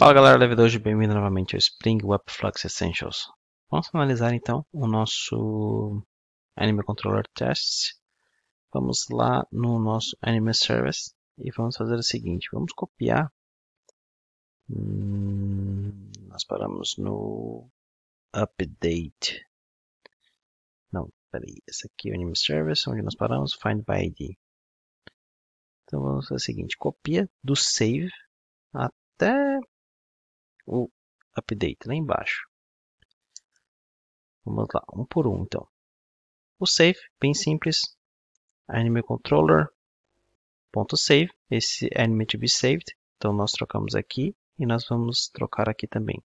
Fala galera, Level hoje bem-vindo novamente ao Spring Web Flux Essentials. Vamos analisar então o nosso Anime Controller Test. Vamos lá no nosso Anime Service e vamos fazer o seguinte, vamos copiar. Hum, nós paramos no Update. Não, peraí, esse aqui é o Anime Service, onde nós paramos, Find by ID. Então vamos fazer o seguinte, copia do save até o update lá embaixo. Vamos lá, um por um então. O save, bem simples, AnimeController.save. controller ponto save, esse anime to be saved, então nós trocamos aqui e nós vamos trocar aqui também.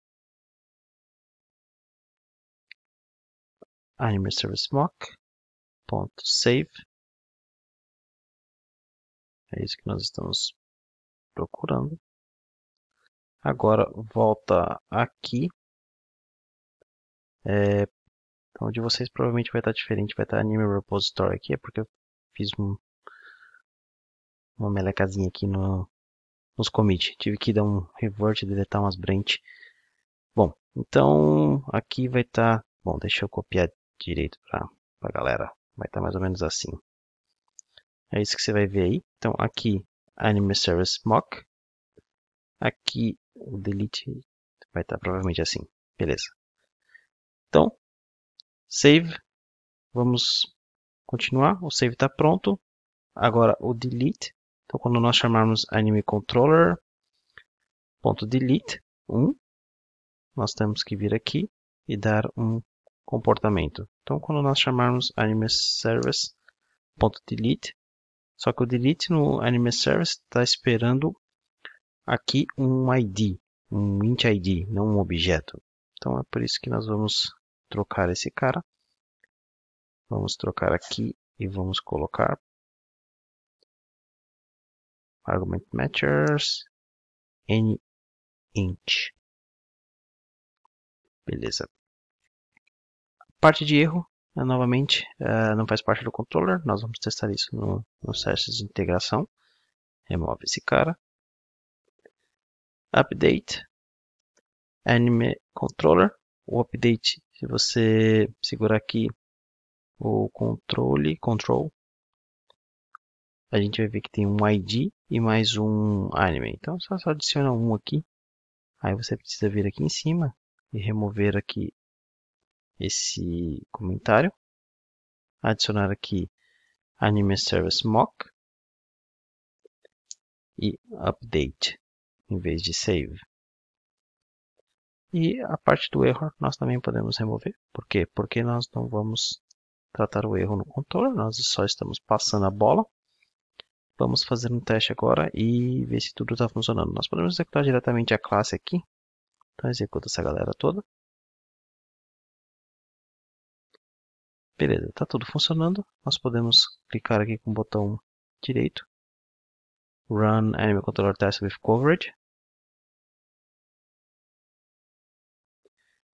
Anime service mock ponto save é isso que nós estamos procurando. Agora volta aqui. É, então, de vocês provavelmente vai estar diferente, vai estar Anime Repository aqui, é porque eu fiz um, uma melecazinha aqui no, nos commits Tive que dar um revert e deletar umas branch. Bom, então aqui vai estar... bom, deixa eu copiar direito para a galera. Vai estar mais ou menos assim. É isso que você vai ver aí. Então aqui, Anime Service Mock. Aqui o delete vai estar provavelmente assim. Beleza. Então, save. Vamos continuar. O save está pronto. Agora o delete. Então, quando nós chamarmos anime controller ponto delete 1, nós temos que vir aqui e dar um comportamento. Então, quando nós chamarmos anime service ponto delete, só que o delete no anime service está esperando aqui um id, um int id, não um objeto. Então é por isso que nós vamos trocar esse cara. Vamos trocar aqui e vamos colocar argument matchers n int. Beleza. Parte de erro, né, novamente, é, não faz parte do controller. Nós vamos testar isso no, no teste de integração. Remove esse cara update anime controller. O update, se você segurar aqui o controle control, a gente vai ver que tem um ID e mais um anime. Então só, só adiciona um aqui. Aí você precisa vir aqui em cima e remover aqui esse comentário. Adicionar aqui anime service mock e update em vez de save. E a parte do erro nós também podemos remover. Por quê? Porque nós não vamos tratar o erro no controle nós só estamos passando a bola. Vamos fazer um teste agora e ver se tudo está funcionando. Nós podemos executar diretamente a classe aqui. Então executa essa galera toda. Beleza, está tudo funcionando. Nós podemos clicar aqui com o botão direito run anime controller test with coverage.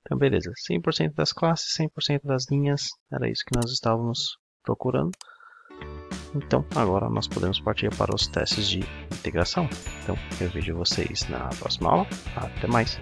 Então, beleza, 100% das classes, 100% das linhas, era isso que nós estávamos procurando. Então, agora nós podemos partir para os testes de integração. Então, eu vejo vocês na próxima aula. Até mais!